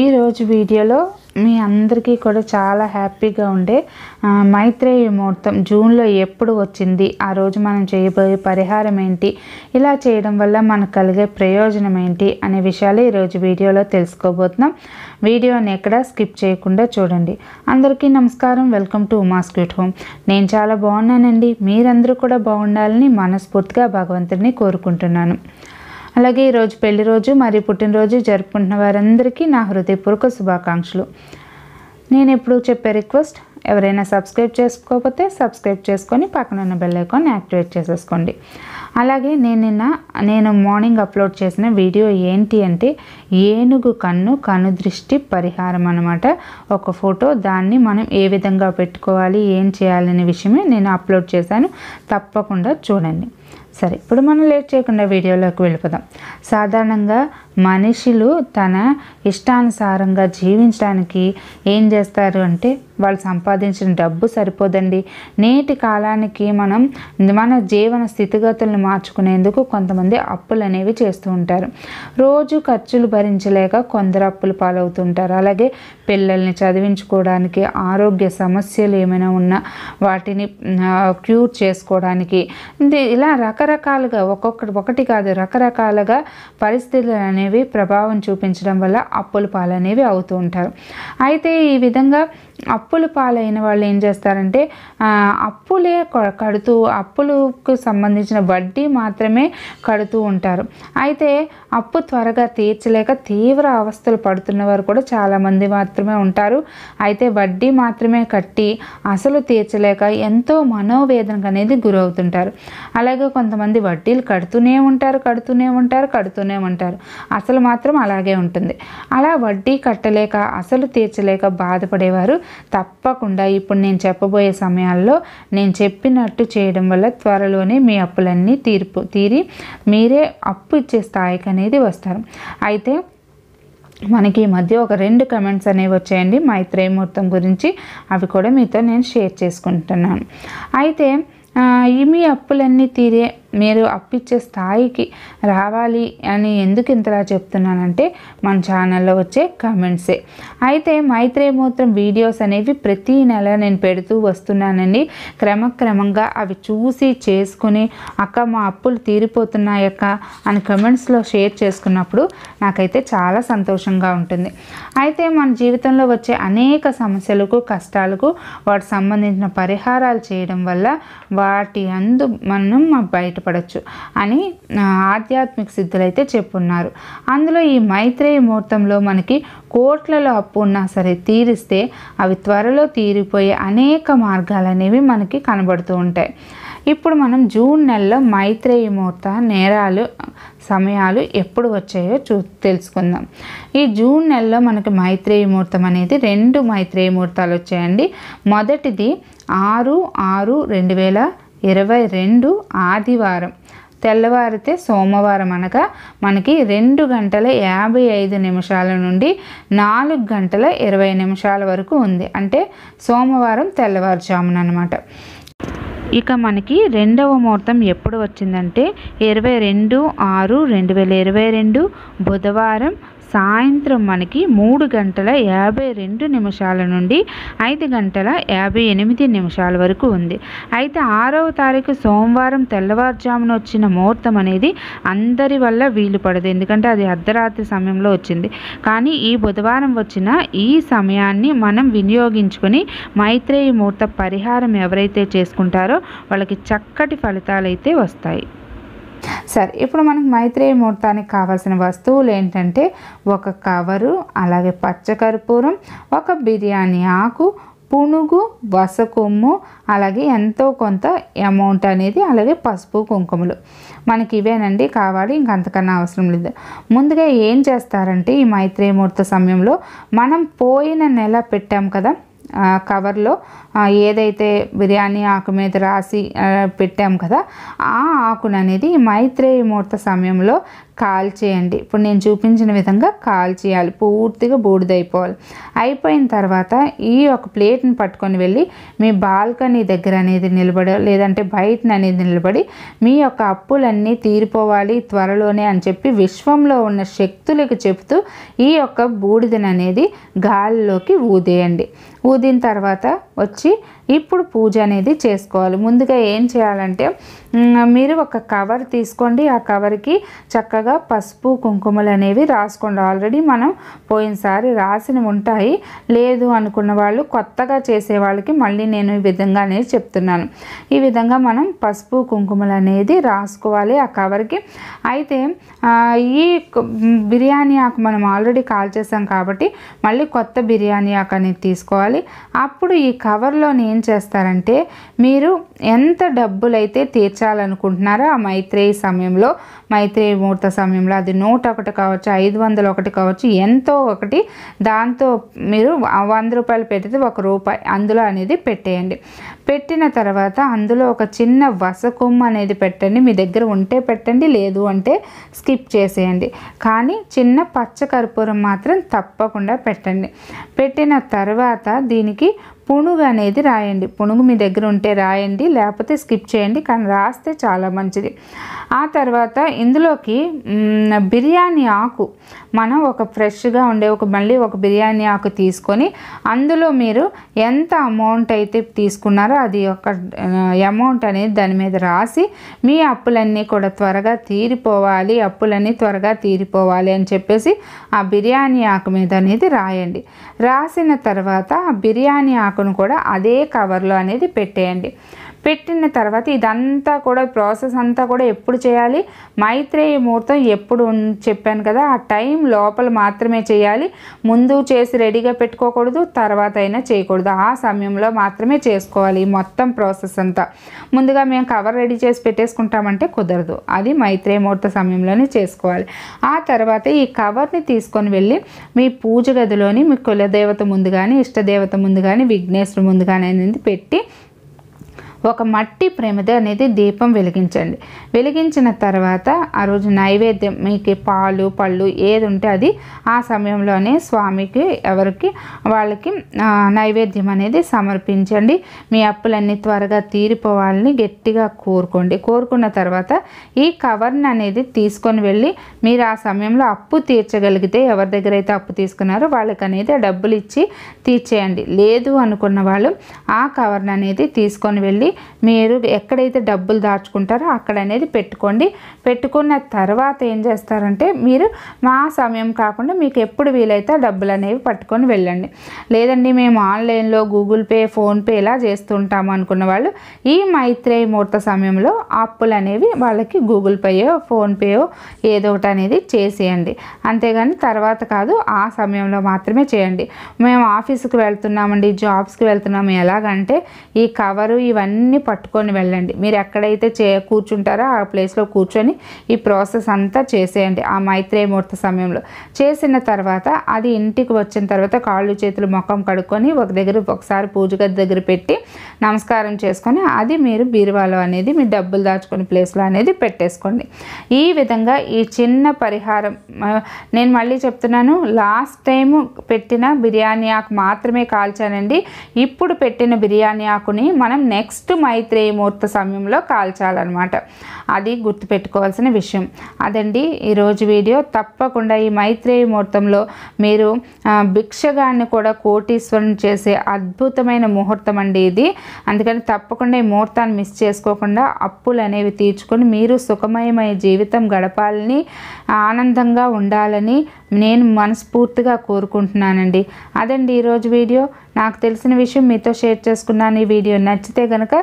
ఈరోజు వీడియోలో మీ అందరికీ కూడా చాలా హ్యాపీగా ఉండే మైత్రేయ ముహూర్తం జూన్లో ఎప్పుడు వచ్చింది ఆ రోజు మనం చేయబోయే పరిహారం ఏంటి ఇలా చేయడం వల్ల మనకు కలిగే ప్రయోజనం ఏంటి అనే విషయాలు ఈరోజు వీడియోలో తెలుసుకోబోతున్నాం వీడియోని ఎక్కడ స్కిప్ చేయకుండా చూడండి అందరికీ నమస్కారం welcome to Uma sweet home నేను చాలా బాగున్నానండి మీరందరూ కూడా బాగుండాలని మనస్ఫూర్తిగా భగవంతుడిని కోరుకుంటున్నాను అలాగే ఈరోజు పెళ్లి రోజు మరియు పుట్టినరోజు జరుపుకుంటున్న వారందరికీ నా హృదయపూర్వక శుభాకాంక్షలు నేను ఎప్పుడు చెప్పే రిక్వెస్ట్ ఎవరైనా సబ్స్క్రైబ్ చేసుకోకపోతే సబ్స్క్రైబ్ చేసుకొని పక్కన ఉన్న బెల్ ఐకాన్ యాక్టివేట్ చేసేసుకోండి అలాగే నేను నిన్న నేను మార్నింగ్ అప్లోడ్ చేసిన వీడియో ఏంటి అంటే ఏనుగు కన్ను కను దృష్టి పరిహారం అనమాట ఒక ఫోటో దాన్ని మనం ఏ విధంగా పెట్టుకోవాలి ఏం చేయాలనే విషయమే నేను అప్లోడ్ చేశాను తప్పకుండా చూడండి సరే ఇప్పుడు మనం లేట్ చేయకుండా వీడియోలోకి వెళ్ళిపోదాం సాధారణంగా మనుషులు తన ఇష్టానుసారంగా జీవించడానికి ఏం చేస్తారు అంటే వాళ్ళు సంపాదించిన డబ్బు సరిపోదండి నేటి కాలానికి మనం మన జీవన స్థితిగతులను మార్చుకునేందుకు కొంతమంది అప్పులు అనేవి చేస్తూ ఉంటారు రోజు ఖర్చులు భరించలేక కొందరు అప్పులు పాలవుతుంటారు అలాగే పిల్లల్ని చదివించుకోవడానికి ఆరోగ్య సమస్యలు ఏమైనా ఉన్నా వాటిని క్యూర్ చేసుకోవడానికి ఇలా రకరకాలుగా ఒక్కొక్కటి ఒకటి కాదు రకరకాలుగా పరిస్థితులు అనేవి అనేవి ప్రభావం చూపించడం వల్ల అప్పుల పాలనేవి అవుతూ ఉంటారు అయితే ఈ విధంగా అప్పుల పాలైన వాళ్ళు ఏం చేస్తారంటే అప్పులే కడుతూ అప్పులకు సంబంధించిన వడ్డీ మాత్రమే కడుతూ ఉంటారు అయితే అప్పు త్వరగా తీర్చలేక తీవ్ర అవస్థలు పడుతున్న వారు కూడా చాలామంది మాత్రమే ఉంటారు అయితే వడ్డీ మాత్రమే కట్టి అసలు తీర్చలేక ఎంతో మనోవేదనకు అనేది గురవుతుంటారు అలాగే కొంతమంది వడ్డీలు కడుతూనే ఉంటారు కడుతూనే ఉంటారు కడుతూనే ఉంటారు అసలు మాత్రం అలాగే ఉంటుంది అలా వడ్డీ కట్టలేక అసలు తీర్చలేక బాధపడేవారు తప్పకుండా ఇప్పుడు నేను చెప్పబోయే సమయాల్లో నేను చెప్పినట్టు చేయడం వల్ల త్వరలోనే మీ అప్పులన్నీ తీర్పు తీరి మీరే అప్పు ఇచ్చే స్థాయికి అనేది వస్తారు అయితే మనకి ఈ మధ్య ఒక రెండు కమెంట్స్ అనేవి వచ్చాయండి మైత్రేయముహూర్తం గురించి అవి కూడా మీతో నేను షేర్ చేసుకుంటున్నాను అయితే ఈ మీ అప్పులన్నీ తీరే మీరు అప్పిచ్చే స్థాయికి రావాలి అని ఎందుకు ఇంతలా చెప్తున్నానంటే మన ఛానల్లో వచ్చే కామెంట్సే అయితే మైత్రేమూత్రం వీడియోస్ అనేవి ప్రతి నెల నేను పెడుతూ వస్తున్నానండి క్రమక్రమంగా అవి చూసి చేసుకుని అక్క మా అప్పులు తీరిపోతున్నాయక్క అని కమెంట్స్లో షేర్ చేసుకున్నప్పుడు నాకైతే చాలా సంతోషంగా ఉంటుంది అయితే మన జీవితంలో వచ్చే అనేక సమస్యలకు కష్టాలకు వాటి సంబంధించిన పరిహారాలు చేయడం వల్ల వాటి అందు మనం మా బయట బయటపడచ్చు అని ఆధ్యాత్మిక సిద్ధులైతే చెప్పున్నారు అందులో ఈ మైత్రేయ ముహూర్తంలో మనకి కోట్లలో అప్పు ఉన్నా సరే తీరిస్తే అవి త్వరలో తీరిపోయే అనేక మార్గాలు అనేవి మనకి కనబడుతూ ఉంటాయి ఇప్పుడు మనం జూన్ నెలలో మైత్రేయ ముహూర్త నేరాలు సమయాలు ఎప్పుడు వచ్చాయో చూ తెలుసుకుందాం ఈ జూన్ నెలలో మనకి మైత్రేయ ముహూర్తం అనేది రెండు మైత్రేయ ముహూర్తాలు వచ్చాయండి మొదటిది ఆరు ఆరు రెండు వేల ఇరవై రెండు ఆదివారం తెల్లవారితే సోమవారం అనగా మనకి రెండు గంటల యాభై ఐదు నిమిషాల నుండి నాలుగు గంటల ఇరవై నిమిషాల వరకు ఉంది అంటే సోమవారం తెల్లవారుజామున అనమాట ఇక మనకి రెండవ ముహూర్తం ఎప్పుడు వచ్చిందంటే ఇరవై రెండు ఆరు రెండు వేల ఇరవై రెండు బుధవారం సాయంత్రం మనకి మూడు గంటల యాభై రెండు నిమిషాల నుండి ఐదు గంటల యాభై ఎనిమిది నిమిషాల వరకు ఉంది అయితే ఆరవ తారీఖు సోమవారం తెల్లవారుజామున వచ్చిన ముహూర్తం అనేది అందరి వల్ల వీలు పడదు ఎందుకంటే అది అర్ధరాత్రి సమయంలో వచ్చింది కానీ ఈ బుధవారం వచ్చిన ఈ సమయాన్ని మనం వినియోగించుకొని మైత్రేయ ముహూర్త పరిహారం ఎవరైతే చేసుకుంటారో వాళ్ళకి చక్కటి ఫలితాలు అయితే వస్తాయి సరే ఇప్పుడు మనకి మైత్రేయ ముహూర్తానికి కావాల్సిన వస్తువులు ఏంటంటే ఒక కవరు అలాగే పచ్చకర్పూరం ఒక బిర్యానీ ఆకు పునుగు వసకొమ్ము అలాగే ఎంతో కొంత అమౌంట్ అనేది అలాగే పసుపు కుంకుమలు మనకి ఇవేనండి కావాలి ఇంకంతకన్నా అవసరం లేదు ముందుగా ఏం చేస్తారంటే ఈ మైత్రేయమూర్త సమయంలో మనం పోయిన నెల పెట్టాం కదా కవర్లో ఏదైతే బిర్యానీ ఆకు మీద రాసి పెట్టాం కదా ఆ ఆకును అనేది మైత్రేయ ముహూర్త సమయంలో కాల్చేయండి ఇప్పుడు నేను చూపించిన విధంగా కాల్చేయాలి పూర్తిగా బూడిదైపోవాలి అయిపోయిన తర్వాత ఈ ఒక ప్లేట్ని పట్టుకొని వెళ్ళి మీ బాల్కనీ దగ్గర అనేది నిలబడ లేదంటే బయటని అనేది నిలబడి మీ యొక్క అప్పులన్నీ తీరిపోవాలి త్వరలోనే అని చెప్పి విశ్వంలో ఉన్న శక్తులకు చెబుతూ ఈ యొక్క బూడిదని అనేది గాలిలోకి ఊదేయండి ఊదిన తర్వాత వచ్చి ఇప్పుడు పూజ అనేది చేసుకోవాలి ముందుగా ఏం చేయాలంటే మీరు ఒక కవర్ తీసుకోండి ఆ కవర్కి చక్కగా పసుపు కుంకుమలు అనేవి రాసుకోండి ఆల్రెడీ మనం పోయినసారి రాసిన ఉంటాయి లేదు అనుకున్న వాళ్ళు కొత్తగా చేసే వాళ్ళకి మళ్ళీ నేను ఈ విధంగా అనేది చెప్తున్నాను ఈ విధంగా మనం పసుపు కుంకుమలు అనేది రాసుకోవాలి ఆ కవర్కి అయితే ఈ బిర్యానీ ఆకు మనం ఆల్రెడీ కాల్ చేసాం కాబట్టి మళ్ళీ కొత్త బిర్యానీ ఆకు అనేది తీసుకోవాలి అప్పుడు ఈ కవర్లోని నేను ఏం చేస్తారంటే మీరు ఎంత డబ్బులైతే తీర్చాలనుకుంటున్నారో ఆ మైత్రేయ సమయంలో మైత్రేయ ముహూర్త సమయంలో అది నూట ఒకటి కావచ్చు ఐదు వందల ఒకటి కావచ్చు ఎంతో ఒకటి దాంతో మీరు వంద రూపాయలు పెట్టితే ఒక రూపాయి అందులో అనేది పెట్టేయండి పెట్టిన తర్వాత అందులో ఒక చిన్న వసకొమ్మ అనేది పెట్టండి మీ దగ్గర ఉంటే పెట్టండి లేదు అంటే స్కిప్ చేసేయండి కానీ చిన్న పచ్చ కర్పూరం మాత్రం తప్పకుండా పెట్టండి పెట్టిన తర్వాత దీనికి పునుగు అనేది రాయండి పునుగు మీ దగ్గర ఉంటే రాయండి లేకపోతే స్కిప్ చేయండి కానీ రాస్తే చాలా మంచిది ఆ తర్వాత ఇందులోకి బిర్యానీ ఆకు మనం ఒక ఫ్రెష్గా ఉండే ఒక మళ్ళీ ఒక బిర్యానీ ఆకు తీసుకొని అందులో మీరు ఎంత అమౌంట్ అయితే తీసుకున్నారో అది ఒక అమౌంట్ అనేది దాని మీద రాసి మీ అప్పులన్నీ కూడా త్వరగా తీరిపోవాలి అప్పులన్నీ త్వరగా తీరిపోవాలి అని చెప్పేసి ఆ బిర్యానీ ఆకు మీద అనేది రాయండి రాసిన తర్వాత ఆ బిర్యానీ ఆకును కూడా అదే కవర్లో అనేది పెట్టేయండి పెట్టిన తర్వాత ఇదంతా కూడా ప్రాసెస్ అంతా కూడా ఎప్పుడు చేయాలి మైత్రేయ ముహూర్తం ఎప్పుడు చెప్పాను కదా ఆ టైం లోపల మాత్రమే చేయాలి ముందు చేసి రెడీగా పెట్టుకోకూడదు తర్వాత అయినా చేయకూడదు ఆ సమయంలో మాత్రమే చేసుకోవాలి మొత్తం ప్రాసెస్ అంతా ముందుగా మేము కవర్ రెడీ చేసి పెట్టేసుకుంటామంటే కుదరదు అది మైత్రేయ ముహూర్త సమయంలోనే చేసుకోవాలి ఆ తర్వాత ఈ కవర్ని తీసుకొని వెళ్ళి మీ పూజ గదిలోని మీ కులదేవత ముందు కానీ ఇష్టదేవత ముందు కానీ విఘ్నేశ్వరు ముందు కానీ అనేది పెట్టి ఒక మట్టి ప్రేమిద అనేది దీపం వెలిగించండి వెలిగించిన తర్వాత ఆ రోజు నైవేద్యం మీకు పాలు పళ్ళు ఏది ఉంటే అది ఆ సమయంలోనే స్వామికి ఎవరికి వాళ్ళకి నైవేద్యం అనేది సమర్పించండి మీ అప్పులన్నీ త్వరగా తీరిపోవాలని గట్టిగా కోరుకోండి కోరుకున్న తర్వాత ఈ కవర్ని అనేది తీసుకొని వెళ్ళి మీరు ఆ సమయంలో అప్పు తీర్చగలిగితే ఎవరి దగ్గర అయితే అప్పు తీసుకున్నారో వాళ్ళకి అనేది డబ్బులు ఇచ్చి తీర్చేయండి లేదు అనుకున్న వాళ్ళు ఆ కవర్ని అనేది తీసుకొని వెళ్ళి పెట్టుకోండి మీరు ఎక్కడైతే డబ్బులు దాచుకుంటారో అక్కడ అనేది పెట్టుకోండి పెట్టుకున్న తర్వాత ఏం చేస్తారంటే మీరు మా సమయం కాకుండా మీకు ఎప్పుడు వీలైతే ఆ డబ్బులు అనేవి పట్టుకొని వెళ్ళండి లేదండి మేము ఆన్లైన్లో గూగుల్ పే ఫోన్పే ఇలా చేస్తుంటాము అనుకున్న వాళ్ళు ఈ మైత్రేయ ముహూర్త సమయంలో అప్పులు అనేవి వాళ్ళకి గూగుల్ పేయో ఫోన్పేయో ఏదో ఒకటి అనేది చేసేయండి అంతేగాని తర్వాత కాదు ఆ సమయంలో మాత్రమే చేయండి మేము ఆఫీస్కి వెళ్తున్నామండి జాబ్స్కి వెళ్తున్నాము ఎలాగంటే ఈ కవరు ఇవన్నీ అన్నీ పట్టుకొని వెళ్ళండి మీరు ఎక్కడైతే చే కూర్చుంటారో ఆ ప్లేస్లో కూర్చొని ఈ ప్రాసెస్ అంతా చేసేయండి ఆ మైత్రేయమూర్త ముహూర్త సమయంలో చేసిన తర్వాత అది ఇంటికి వచ్చిన తర్వాత కాళ్ళు చేతులు ముఖం కడుక్కొని ఒక దగ్గర ఒకసారి పూజ గది దగ్గర పెట్టి నమస్కారం చేసుకొని అది మీరు బీరువాలో అనేది మీ డబ్బులు దాచుకునే ప్లేస్లో అనేది పెట్టేసుకోండి ఈ విధంగా ఈ చిన్న పరిహారం నేను మళ్ళీ చెప్తున్నాను లాస్ట్ టైం పెట్టిన బిర్యానీ ఆకు మాత్రమే కాల్చానండి ఇప్పుడు పెట్టిన బిర్యానీ ఆకుని మనం నెక్స్ట్ నెక్స్ట్ మైత్రేయ ముహూర్త సమయంలో కాల్చాలన్నమాట అది గుర్తుపెట్టుకోవాల్సిన విషయం అదండి ఈరోజు వీడియో తప్పకుండా ఈ మైత్రేయ ముహూర్తంలో మీరు భిక్షగాన్ని కూడా కోటీశ్వరుని చేసే అద్భుతమైన ముహూర్తం అండి ఇది అందుకని తప్పకుండా ఈ ముహూర్తాన్ని మిస్ చేసుకోకుండా అప్పులు అనేవి తీర్చుకొని మీరు సుఖమయమైన జీవితం గడపాలని ఆనందంగా ఉండాలని నేను మనస్ఫూర్తిగా కోరుకుంటున్నానండి అదండి ఈరోజు వీడియో నాకు తెలిసిన విషయం మీతో షేర్ చేసుకున్నాను ఈ వీడియో నచ్చితే కనుక